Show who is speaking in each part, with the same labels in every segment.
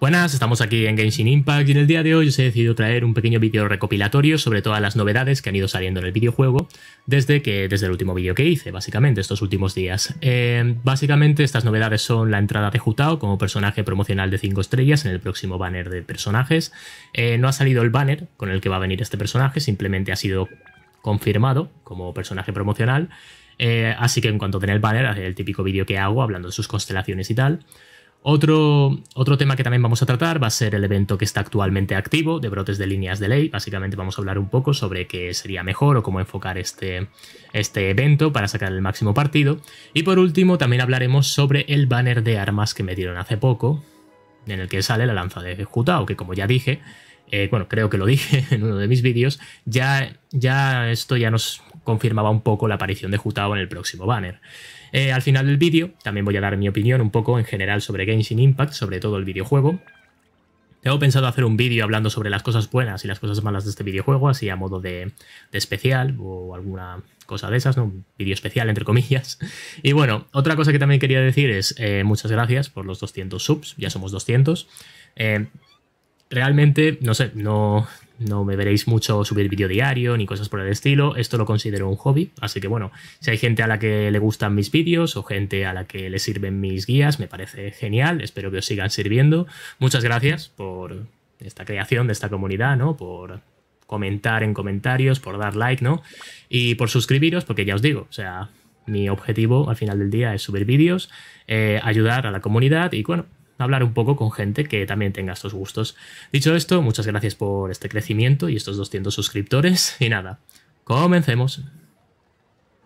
Speaker 1: Buenas, estamos aquí en Genshin Impact y en el día de hoy os he decidido traer un pequeño vídeo recopilatorio sobre todas las novedades que han ido saliendo en el videojuego desde, que, desde el último vídeo que hice, básicamente, estos últimos días. Eh, básicamente estas novedades son la entrada de Jutao como personaje promocional de 5 estrellas en el próximo banner de personajes. Eh, no ha salido el banner con el que va a venir este personaje, simplemente ha sido confirmado como personaje promocional. Eh, así que en cuanto tenga el banner, el típico vídeo que hago hablando de sus constelaciones y tal. Otro, otro tema que también vamos a tratar va a ser el evento que está actualmente activo de brotes de líneas de ley. Básicamente vamos a hablar un poco sobre qué sería mejor o cómo enfocar este, este evento para sacar el máximo partido. Y por último también hablaremos sobre el banner de armas que me dieron hace poco, en el que sale la lanza de Jutao, que como ya dije, eh, bueno, creo que lo dije en uno de mis vídeos, ya, ya esto ya nos confirmaba un poco la aparición de Jutao en el próximo banner. Eh, al final del vídeo también voy a dar mi opinión un poco en general sobre Genshin Impact, sobre todo el videojuego. Tengo pensado hacer un vídeo hablando sobre las cosas buenas y las cosas malas de este videojuego, así a modo de, especial o alguna cosa de esas, ¿no? un vídeo especial entre comillas. Y bueno, otra cosa que también quería decir es eh, muchas gracias por los 200 subs, ya somos 200. Eh, realmente, no sé, no, no me veréis mucho subir vídeo diario ni cosas por el estilo. Esto lo considero un hobby. Así que bueno, si hay gente a la que le gustan mis vídeos o gente a la que le sirven mis guías, me parece genial. Espero que os sigan sirviendo. Muchas gracias por esta creación de esta comunidad, ¿no? Por comentar en comentarios, por dar like, ¿no? Y por suscribiros, porque ya os digo, o sea, mi objetivo al final del día es subir vídeos, eh, ayudar a la comunidad y bueno, hablar un poco con gente que también tenga estos gustos. Dicho esto, muchas gracias por este crecimiento y estos 200 suscriptores. Y nada, comencemos.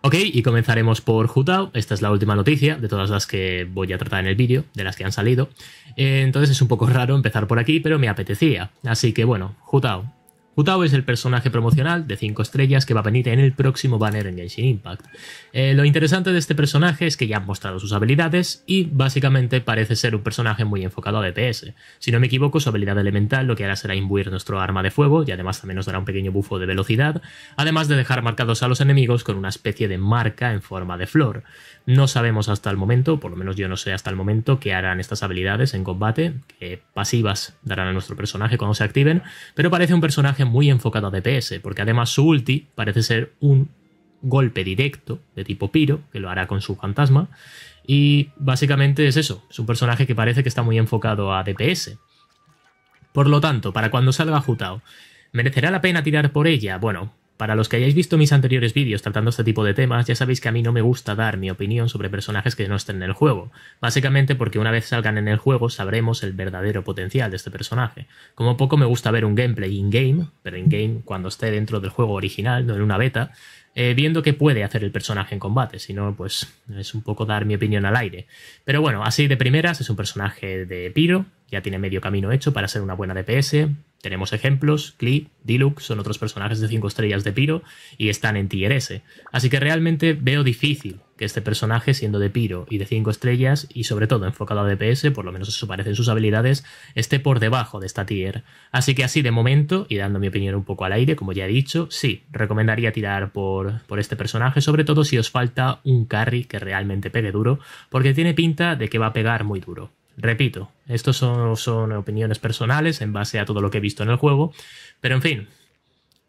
Speaker 1: Ok, y comenzaremos por Hutao. Esta es la última noticia de todas las que voy a tratar en el vídeo, de las que han salido. Entonces es un poco raro empezar por aquí, pero me apetecía. Así que bueno, Hutao, Hutao es el personaje promocional de 5 estrellas que va a venir en el próximo banner en Genshin Impact. Eh, lo interesante de este personaje es que ya han mostrado sus habilidades y básicamente parece ser un personaje muy enfocado a DPS. Si no me equivoco, su habilidad elemental lo que hará será imbuir nuestro arma de fuego y además también nos dará un pequeño bufo de velocidad, además de dejar marcados a los enemigos con una especie de marca en forma de flor. No sabemos hasta el momento, por lo menos yo no sé hasta el momento, qué harán estas habilidades en combate, qué pasivas darán a nuestro personaje cuando se activen, pero parece un personaje muy enfocado a DPS, porque además su ulti parece ser un golpe directo de tipo piro, que lo hará con su fantasma, y básicamente es eso, es un personaje que parece que está muy enfocado a DPS. Por lo tanto, para cuando salga Jutao, ¿merecerá la pena tirar por ella? Bueno, para los que hayáis visto mis anteriores vídeos tratando este tipo de temas, ya sabéis que a mí no me gusta dar mi opinión sobre personajes que no estén en el juego, básicamente porque una vez salgan en el juego sabremos el verdadero potencial de este personaje. Como poco me gusta ver un gameplay in-game, pero in-game cuando esté dentro del juego original, no en una beta, eh, viendo qué puede hacer el personaje en combate, si no, pues es un poco dar mi opinión al aire. Pero bueno, así de primeras es un personaje de Piro, ya tiene medio camino hecho para ser una buena DPS. Tenemos ejemplos, Klee, Diluc son otros personajes de 5 estrellas de Piro y están en tier S. Así que realmente veo difícil que este personaje, siendo de Piro y de 5 estrellas, y sobre todo enfocado a DPS, por lo menos eso parecen sus habilidades, esté por debajo de esta tier. Así que así de momento, y dando mi opinión un poco al aire, como ya he dicho, sí, recomendaría tirar por, por este personaje, sobre todo si os falta un carry que realmente pegue duro, porque tiene pinta de que va a pegar muy duro. Repito, esto son, opiniones personales en base a todo lo que he visto en el juego, pero en fin,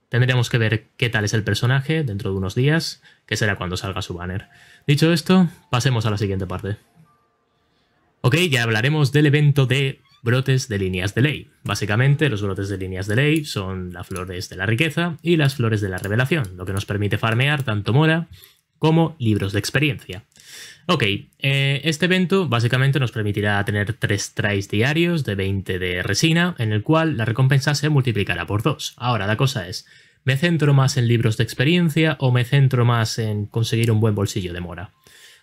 Speaker 1: tendremos que ver qué tal es el personaje dentro de unos días, que será cuando salga su banner. Dicho esto, pasemos a la siguiente parte. Ok, ya hablaremos del evento de brotes de líneas de ley. Básicamente, los brotes de líneas de ley son las flores de la riqueza y las flores de la revelación, lo que nos permite farmear tanto mora como libros de experiencia. Ok, eh, este evento básicamente nos permitirá tener tres tries diarios de 20 de resina, en el cual la recompensa se multiplicará por 2. Ahora, la cosa es, ¿me centro más en libros de experiencia o me centro más en conseguir un buen bolsillo de mora?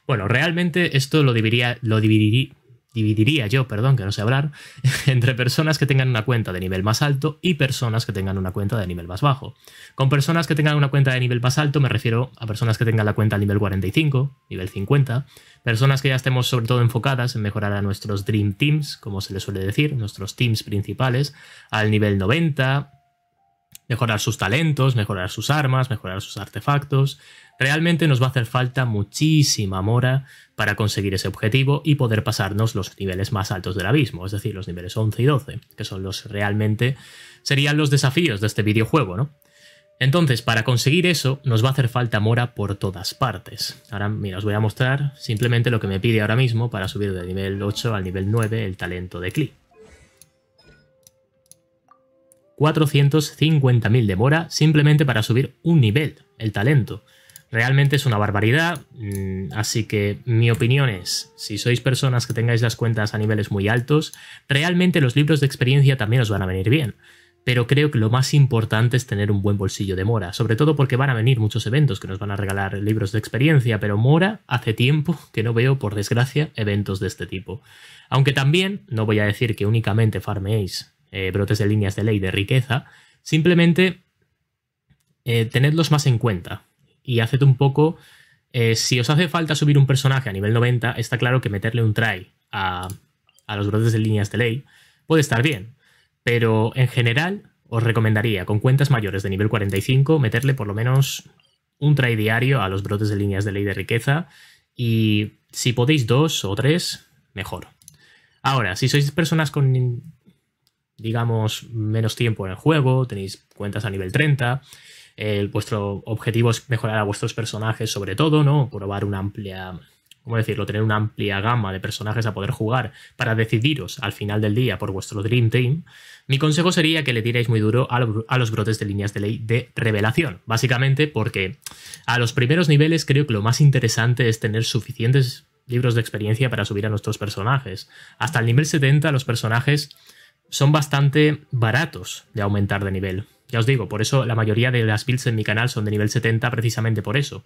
Speaker 1: Bueno, realmente esto lo debería, lo dividiría, dividiría yo, perdón, que no sé hablar, entre personas que tengan una cuenta de nivel más alto y personas que tengan una cuenta de nivel más bajo. Con personas que tengan una cuenta de nivel más alto me refiero a personas que tengan la cuenta a nivel 45, nivel 50, personas que ya estemos sobre todo enfocadas en mejorar a nuestros Dream Teams, como se les suele decir, nuestros teams principales, al nivel 90, mejorar sus talentos, mejorar sus armas, mejorar sus artefactos, Realmente nos va a hacer falta muchísima mora para conseguir ese objetivo y poder pasarnos los niveles más altos del abismo, es decir, los niveles 11 y 12, que son los realmente serían los desafíos de este videojuego, ¿no? Entonces, para conseguir eso, nos va a hacer falta mora por todas partes. Ahora, mira, os voy a mostrar simplemente lo que me pide ahora mismo para subir de nivel 8 al nivel 9 el talento de Klee. 450.000 de mora simplemente para subir un nivel, el talento. Realmente es una barbaridad, mm, así que mi opinión es, si sois personas que tengáis las cuentas a niveles muy altos, realmente los libros de experiencia también os van a venir bien. Pero creo que lo más importante es tener un buen bolsillo de Mora, sobre todo porque van a venir muchos eventos que nos van a regalar libros de experiencia, pero Mora hace tiempo que no veo, por desgracia, eventos de este tipo. Aunque también, no voy a decir que únicamente farmeéis eh, brotes de líneas de ley de riqueza, simplemente eh, tenedlos más en cuenta, y haced un poco. Eh, si os hace falta subir un personaje a nivel 90, está claro que meterle un try a, a los brotes de líneas de ley puede estar bien, pero en general os recomendaría con cuentas mayores de nivel 45 meterle por lo menos un try diario a los brotes de líneas de ley de riqueza y si podéis dos o tres, mejor. Ahora, si sois personas con, digamos, menos tiempo en el juego, tenéis cuentas a nivel 30, vuestro objetivo es mejorar a vuestros personajes sobre todo, ¿no? Probar una amplia, ¿cómo decirlo? Tener una amplia gama de personajes a poder jugar para decidiros al final del día por vuestro Dream Team, mi consejo sería que le tiréis muy duro a, los brotes de líneas de ley de revelación. Básicamente porque a los primeros niveles creo que lo más interesante es tener suficientes libros de experiencia para subir a nuestros personajes. Hasta el nivel 70 los personajes son bastante baratos de aumentar de nivel. Ya os digo, por eso la mayoría de las builds en mi canal son de nivel 70 precisamente por eso.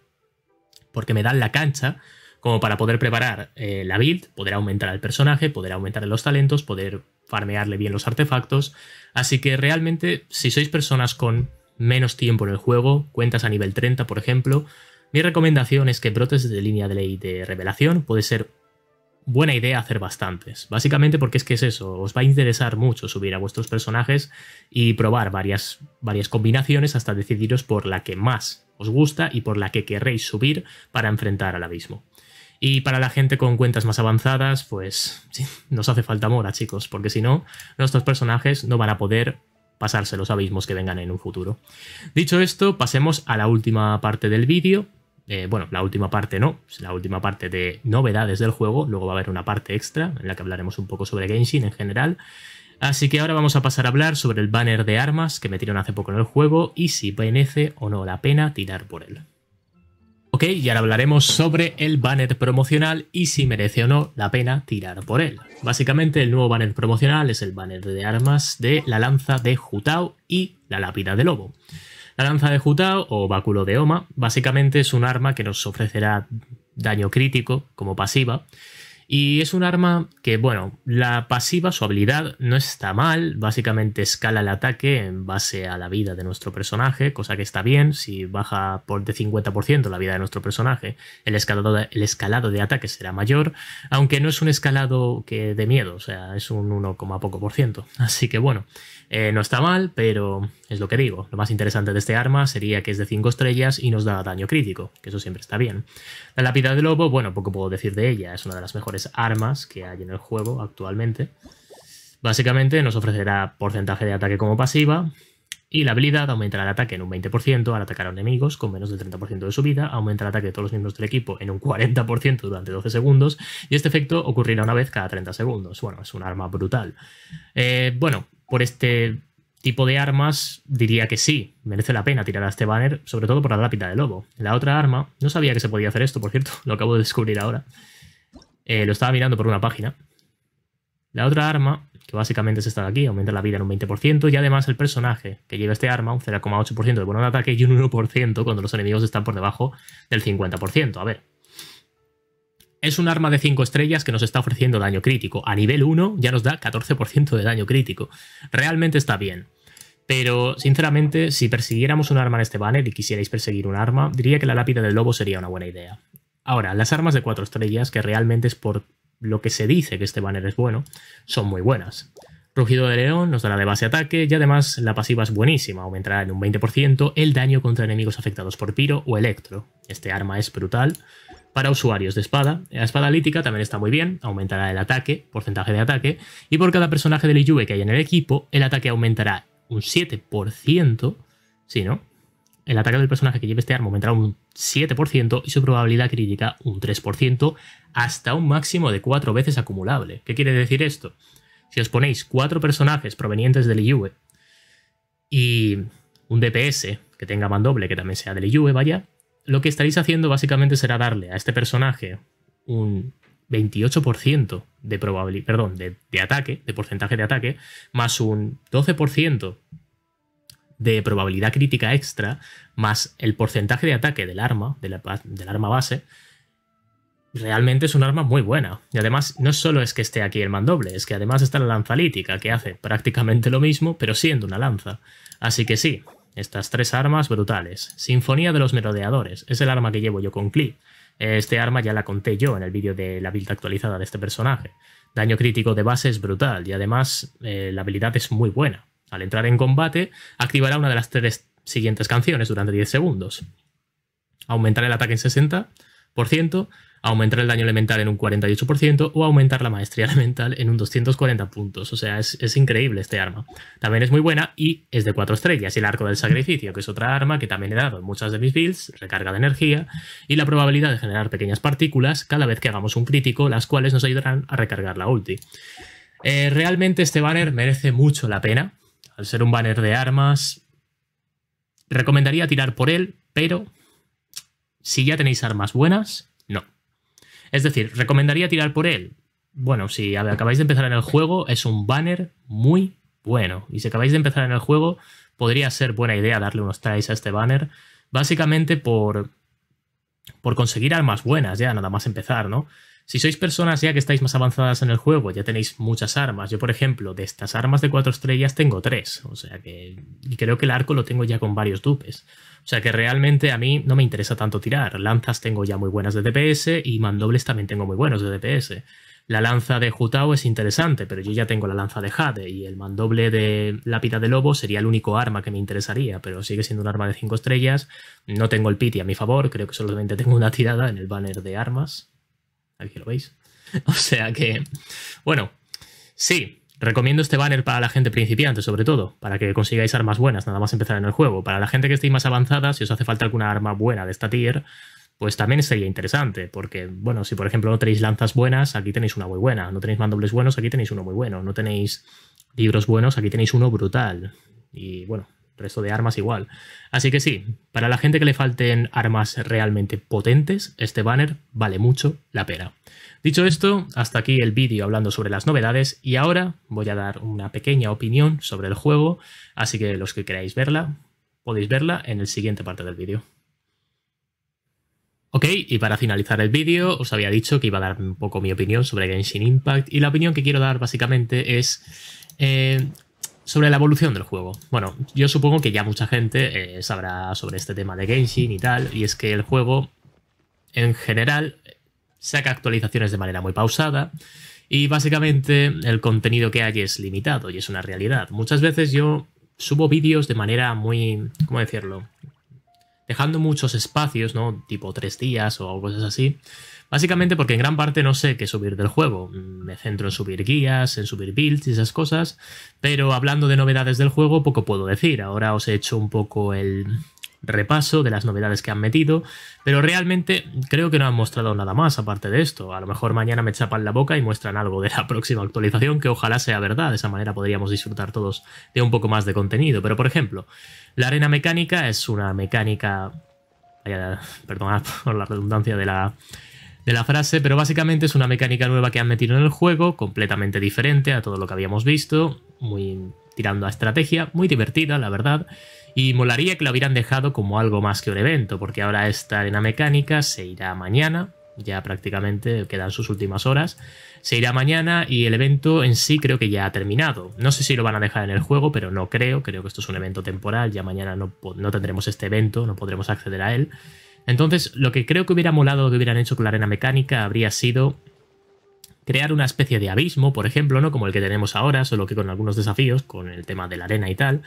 Speaker 1: Porque me dan la cancha como para poder preparar eh, la build, poder aumentar al personaje, poder aumentar los talentos, poder farmearle bien los artefactos. Así que realmente, si sois personas con menos tiempo en el juego, cuentas a nivel 30 por ejemplo, mi recomendación es que brotes de línea de ley de revelación, puede ser buena idea hacer bastantes. Básicamente porque es que es eso, os va a interesar mucho subir a vuestros personajes y probar varias, varias combinaciones hasta decidiros por la que más os gusta y por la que querréis subir para enfrentar al abismo. Y para la gente con cuentas más avanzadas, pues nos hace falta mora, chicos, porque si no, nuestros personajes no van a poder pasarse los abismos que vengan en un futuro. Dicho esto, pasemos a la última parte del vídeo, eh, bueno, la última parte no, es la última parte de novedades del juego, luego va a haber una parte extra en la que hablaremos un poco sobre Genshin en general. Así que ahora vamos a pasar a hablar sobre el banner de armas que metieron hace poco en el juego y si merece o no la pena tirar por él. Ok, y ahora hablaremos sobre el banner promocional y si merece o no la pena tirar por él. Básicamente el nuevo banner promocional es el banner de armas de la lanza de Jutao y la lápida de lobo. La lanza de Jutao o báculo de Oma básicamente es un arma que nos ofrecerá daño crítico como pasiva y es un arma que, bueno, la pasiva, su habilidad, no está mal. Básicamente escala el ataque en base a la vida de nuestro personaje, cosa que está bien. Si baja por de 50% la vida de nuestro personaje, el escalado de, escalado de ataque será mayor. Aunque no es un escalado que de miedo, o sea, es un 1, poco por ciento. Así que bueno, eh, no está mal, pero es lo que digo. Lo más interesante de este arma sería que es de 5 estrellas y nos da daño crítico, que eso siempre está bien. La lápida de lobo, bueno, poco puedo decir de ella, es una de las mejores armas que hay en el juego actualmente. Básicamente nos ofrecerá porcentaje de ataque como pasiva y la habilidad aumentará el ataque en un 20% al atacar a enemigos con menos del 30% de su vida, aumenta el ataque de todos los miembros del equipo en un 40% durante 12 segundos y este efecto ocurrirá una vez cada 30 segundos. Bueno, es un arma brutal. Eh, bueno, por este tipo de armas, diría que sí, merece la pena tirar a este banner, sobre todo por la lápida de lobo. La otra arma, no sabía que se podía hacer esto, por cierto, lo acabo de descubrir ahora. Eh, lo estaba mirando por una página. La otra arma, que básicamente es esta de aquí, aumenta la vida en un 20% y además el personaje que lleva este arma, un 0,8% de bono de ataque y un 1% cuando los enemigos están por debajo del 50%. A ver. Es un arma de 5 estrellas que nos está ofreciendo daño crítico. A nivel 1 ya nos da 14% de daño crítico. Realmente está bien. Pero, sinceramente, si persiguiéramos un arma en este banner y quisierais perseguir un arma, diría que la lápida del lobo sería una buena idea. Ahora, las armas de cuatro estrellas, que realmente es por lo que se dice que este banner es bueno, son muy buenas. Rugido de León nos dará de base ataque y además la pasiva es buenísima, aumentará en un 20% el daño contra enemigos afectados por Piro o Electro. Este arma es brutal. Para usuarios de espada, la eh, espada lítica también está muy bien, aumentará el ataque, porcentaje de ataque, y por cada personaje de Liyue que hay en el equipo, el ataque aumentará un 7%, si no, el ataque del personaje que lleve este arma aumentará un 7% y su probabilidad crítica un 3% hasta un máximo de 4 veces acumulable. ¿Qué quiere decir esto? Si os ponéis 4 personajes provenientes del IUE y un DPS que tenga mandoble, que también sea del IUE, vaya, lo que estaréis haciendo básicamente será darle a este personaje un 28% de probabilidad, perdón, de, de ataque, de porcentaje de ataque, más un 12% de probabilidad crítica extra, más el porcentaje de ataque del arma, de la, del arma base, realmente es un arma muy buena. Y además, no solo es que esté aquí el mandoble, es que además está la lanza lítica, que hace prácticamente lo mismo, pero siendo una lanza. Así que sí, estas tres armas brutales. Sinfonía de los Merodeadores, es el arma que llevo yo con Klee. Este arma ya la conté yo en el vídeo de la build actualizada de este personaje. Daño crítico de base es brutal y además eh, la habilidad es muy buena. Al entrar en combate, activará una de las tres siguientes canciones durante 10 segundos. Aumentar el ataque en 60%, aumentar el daño elemental en un 48% o aumentar la maestría elemental en un 240 puntos. O sea, es, increíble este arma. También es muy buena y es de 4 estrellas. Y el arco del sacrificio, que es otra arma que también he dado en muchas de mis builds, recarga de energía y la probabilidad de generar pequeñas partículas cada vez que hagamos un crítico, las cuales nos ayudarán a recargar la ulti. Eh, realmente este banner merece mucho la pena al ser un banner de armas, recomendaría tirar por él, pero si ya tenéis armas buenas, no. Es decir, recomendaría tirar por él. Bueno, si acabáis de empezar en el juego, es un banner muy bueno. Y si acabáis de empezar en el juego, podría ser buena idea darle unos tries a este banner. Básicamente por, por conseguir armas buenas, ya nada más empezar, ¿no? Si sois personas ya que estáis más avanzadas en el juego, ya tenéis muchas armas. Yo, por ejemplo, de estas armas de cuatro estrellas tengo tres. O sea que. Y creo que el arco lo tengo ya con varios dupes. O sea que realmente a mí no me interesa tanto tirar. Lanzas tengo ya muy buenas de DPS y mandobles también tengo muy buenos de DPS. La lanza de Jutao es interesante, pero yo ya tengo la lanza de Jade y el mandoble de Lápida de Lobo sería el único arma que me interesaría, pero sigue siendo un arma de 5 estrellas. No tengo el pity a mi favor, creo que solamente tengo una tirada en el banner de armas. Aquí lo veis. O sea que, bueno, sí, recomiendo este banner para la gente principiante, sobre todo, para que consigáis armas buenas, nada más empezar en el juego. Para la gente que estéis más avanzada, si os hace falta alguna arma buena de esta tier, pues también sería interesante, porque, bueno, si por ejemplo no tenéis lanzas buenas, aquí tenéis una muy buena. No tenéis mandobles buenos, aquí tenéis uno muy bueno. No tenéis libros buenos, aquí tenéis uno brutal. Y bueno, resto de armas igual. Así que sí, para la gente que le falten armas realmente potentes, este banner vale mucho la pena. Dicho esto, hasta aquí el vídeo hablando sobre las novedades y ahora voy a dar una pequeña opinión sobre el juego, así que los que queráis verla, podéis verla en el siguiente parte del vídeo. Ok, y para finalizar el vídeo os había dicho que iba a dar un poco mi opinión sobre Genshin Impact y la opinión que quiero dar básicamente es... Eh, sobre la evolución del juego. Bueno, yo supongo que ya mucha gente eh, sabrá sobre este tema de Genshin y tal, y es que el juego en general saca actualizaciones de manera muy pausada y básicamente el contenido que hay es limitado y es una realidad. Muchas veces yo subo vídeos de manera muy, ¿cómo decirlo? Dejando muchos espacios, ¿no? Tipo tres días o cosas así Básicamente porque en gran parte no sé qué subir del juego. Me centro en subir guías, en subir builds y esas cosas, pero hablando de novedades del juego poco puedo decir. Ahora os he hecho un poco el repaso de las novedades que han metido, pero realmente creo que no han mostrado nada más aparte de esto. A lo mejor mañana me chapan la boca y muestran algo de la próxima actualización que ojalá sea verdad, de esa manera podríamos disfrutar todos de un poco más de contenido. Pero por ejemplo, la arena mecánica es una mecánica... Perdonad por la redundancia de la de la frase, pero básicamente es una mecánica nueva que han metido en el juego, completamente diferente a todo lo que habíamos visto, muy tirando a estrategia, muy divertida, la verdad. Y molaría que lo hubieran dejado como algo más que un evento, porque ahora esta arena mecánica se irá mañana, ya prácticamente quedan sus últimas horas. Se irá mañana y el evento en sí creo que ya ha terminado. No sé si lo van a dejar en el juego, pero no creo. Creo que esto es un evento temporal. Ya mañana no, no tendremos este evento, no podremos acceder a él. Entonces, lo que creo que hubiera molado que hubieran hecho con la arena mecánica habría sido crear una especie de abismo, por ejemplo, ¿no? Como el que tenemos ahora, solo que con algunos desafíos, con el tema de la arena y tal.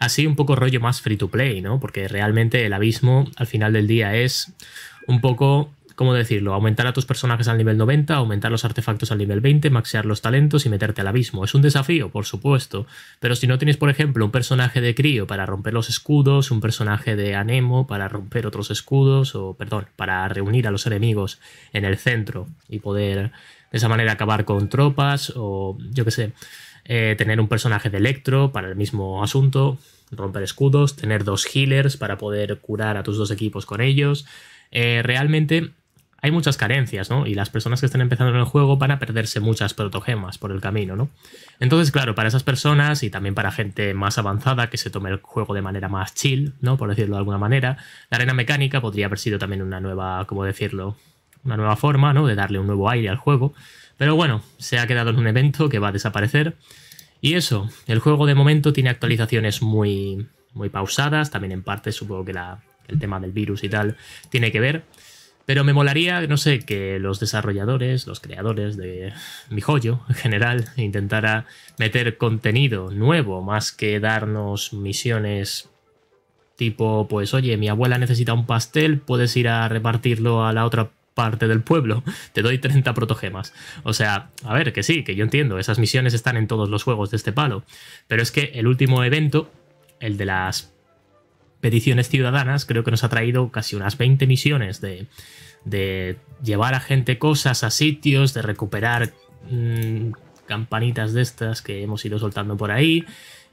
Speaker 1: Así un poco rollo más free to play, ¿no? Porque realmente el abismo al final del día es un poco ¿cómo decirlo? Aumentar a tus personajes al nivel 90, aumentar los artefactos al nivel 20, maxear los talentos y meterte al abismo. Es un desafío, por supuesto, pero si no tienes, por ejemplo, un personaje de crío para romper los escudos, un personaje de anemo para romper otros escudos, o perdón, para reunir a los enemigos en el centro y poder de esa manera acabar con tropas, o yo qué sé, eh, tener un personaje de electro para el mismo asunto, romper escudos, tener dos healers para poder curar a tus dos equipos con ellos. Eh, realmente hay muchas carencias, ¿no? Y las personas que están empezando en el juego van a perderse muchas protogemas por el camino, ¿no? Entonces, claro, para esas personas y también para gente más avanzada que se tome el juego de manera más chill, ¿no? Por decirlo de alguna manera, la arena mecánica podría haber sido también una nueva, ¿cómo decirlo? Una nueva forma, ¿no? De darle un nuevo aire al juego. Pero bueno, se ha quedado en un evento que va a desaparecer. Y eso, el juego de momento tiene actualizaciones muy, muy pausadas, también en parte supongo que el tema del virus y tal tiene que ver. Pero me molaría, no sé, que los desarrolladores, los creadores de mi joyo en general, intentara meter contenido nuevo, más que darnos misiones tipo, pues oye, mi abuela necesita un pastel, puedes ir a repartirlo a la otra parte del pueblo, te doy 30 protogemas. O sea, a ver, que sí, que yo entiendo, esas misiones están en todos los juegos de este palo, pero es que el último evento, el de las peticiones ciudadanas, creo que nos ha traído casi unas 20 misiones de, de llevar a gente cosas a sitios, de recuperar mm, campanitas de estas que hemos ido soltando por ahí.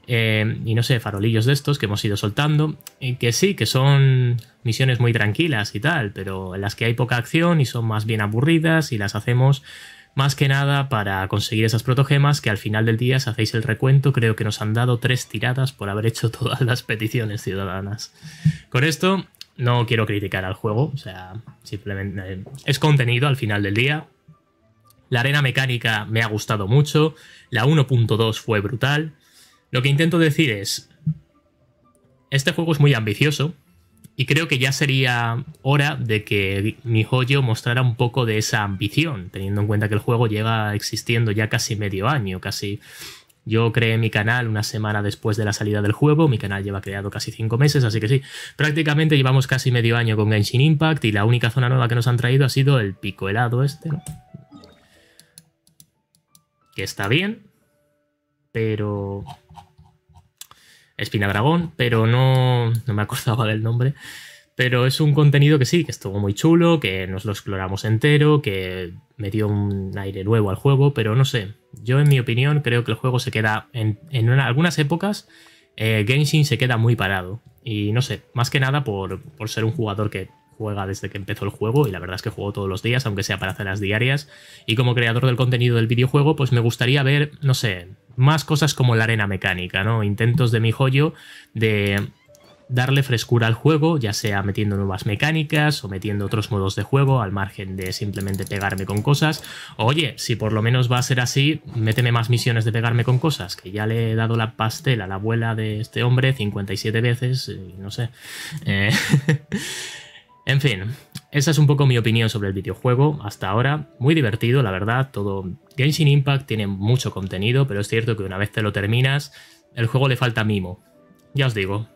Speaker 1: Eh, y no sé, farolillos de estos que hemos ido soltando, que sí, que son misiones muy tranquilas y tal, pero en las que hay poca acción y son más bien aburridas y las hacemos más que nada para conseguir esas protogemas que al final del día, si hacéis el recuento, creo que nos han dado tres tiradas por haber hecho todas las peticiones ciudadanas. Con esto no quiero criticar al juego, o sea, simplemente eh, es contenido al final del día. La arena mecánica me ha gustado mucho, la 1.2 fue brutal. Lo que intento decir es, este juego es muy ambicioso, y creo que ya sería hora de que mi joyo mostrara un poco de esa ambición, teniendo en cuenta que el juego lleva existiendo ya casi medio año, casi... Yo creé mi canal una semana después de la salida del juego, mi canal lleva creado casi cinco meses, así que sí, prácticamente llevamos casi medio año con Genshin Impact y la única zona nueva que nos han traído ha sido el pico helado este, Que está bien, pero Dragón, pero no, no me acordaba del nombre. Pero es un contenido que sí, que estuvo muy chulo, que nos lo exploramos entero, que me dio un aire nuevo al juego, pero no sé. Yo, en mi opinión, creo que el juego se queda. En, algunas épocas, eh, Genshin se queda muy parado. Y no sé, más que nada por, por ser un jugador que juega desde que empezó el juego y la verdad es que juego todos los días, aunque sea para hacer las diarias. Y como creador del contenido del videojuego, pues me gustaría ver, no sé, más cosas como la arena mecánica, ¿no? Intentos de mi joyo de darle frescura al juego, ya sea metiendo nuevas mecánicas o metiendo otros modos de juego al margen de simplemente pegarme con cosas. Oye, si por lo menos va a ser así, méteme más misiones de pegarme con cosas, que ya le he dado la pastel a la abuela de este hombre 57 veces, eh, no sé. Eh, en fin, esa es un poco mi opinión sobre el videojuego hasta ahora. Muy divertido, la verdad. Todo Genshin Impact tiene mucho contenido, pero es cierto que una vez te lo terminas, el juego le falta mimo. Ya os digo.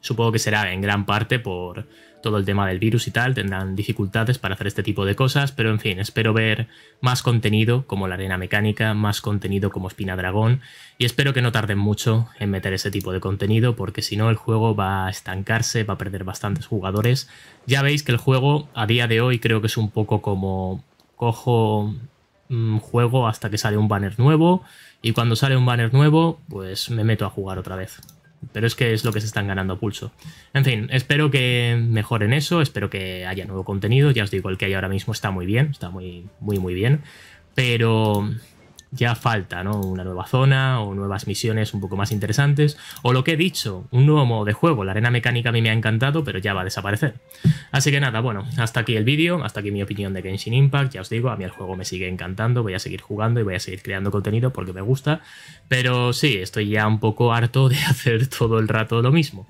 Speaker 1: Supongo que será en gran parte por todo el tema del virus y tal, tendrán dificultades para hacer este tipo de cosas, pero en fin, espero ver más contenido como la arena mecánica, más contenido como espina dragón, y espero que no tarden mucho en meter ese tipo de contenido, porque si no el juego va a estancarse, va a perder bastantes jugadores. Ya veis que el juego a día de hoy creo que es un poco como cojo un mm, juego hasta que sale un banner nuevo, y cuando sale un banner nuevo, pues me meto a jugar otra vez. Pero es que es lo que se están ganando a pulso. En fin, espero que mejoren eso, espero que haya nuevo contenido. Ya os digo, el que hay ahora mismo está muy bien, está muy, muy, muy bien. Pero ya falta, ¿no? Una nueva zona o nuevas misiones un poco más interesantes. O lo que he dicho, un nuevo modo de juego. La arena mecánica a mí me ha encantado, pero ya va a desaparecer. Así que nada, bueno, hasta aquí el vídeo, hasta aquí mi opinión de Genshin Impact. Ya os digo, a mí el juego me sigue encantando, voy a seguir jugando y voy a seguir creando contenido porque me gusta. Pero sí, estoy ya un poco harto de hacer todo el rato lo mismo.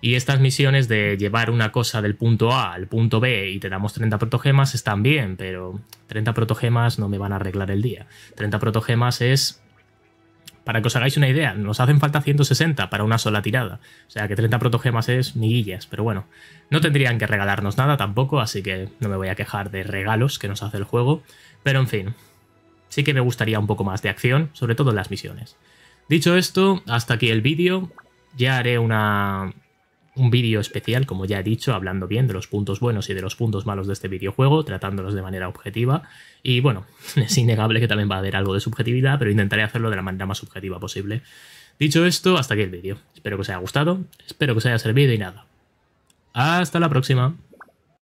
Speaker 1: Y estas misiones de llevar una cosa del punto A al punto B y te damos 30 protogemas están bien, pero 30 protogemas no me van a arreglar el día. 30 protogemas es... Para que os hagáis una idea, nos hacen falta 160 para una sola tirada. O sea que 30 protogemas es miguillas, pero bueno. No tendrían que regalarnos nada tampoco, así que no me voy a quejar de regalos que nos hace el juego. Pero en fin, sí que me gustaría un poco más de acción, sobre todo en las misiones. Dicho esto, hasta aquí el vídeo. Ya haré una, un vídeo especial, como ya he dicho, hablando bien de los puntos buenos y de los puntos malos de este videojuego, tratándolos de manera objetiva. Y bueno, es innegable que también va a haber algo de subjetividad, pero intentaré hacerlo de la manera más subjetiva posible. Dicho esto, hasta aquí el vídeo. Espero que os haya gustado, espero que os haya servido y nada. Hasta la próxima.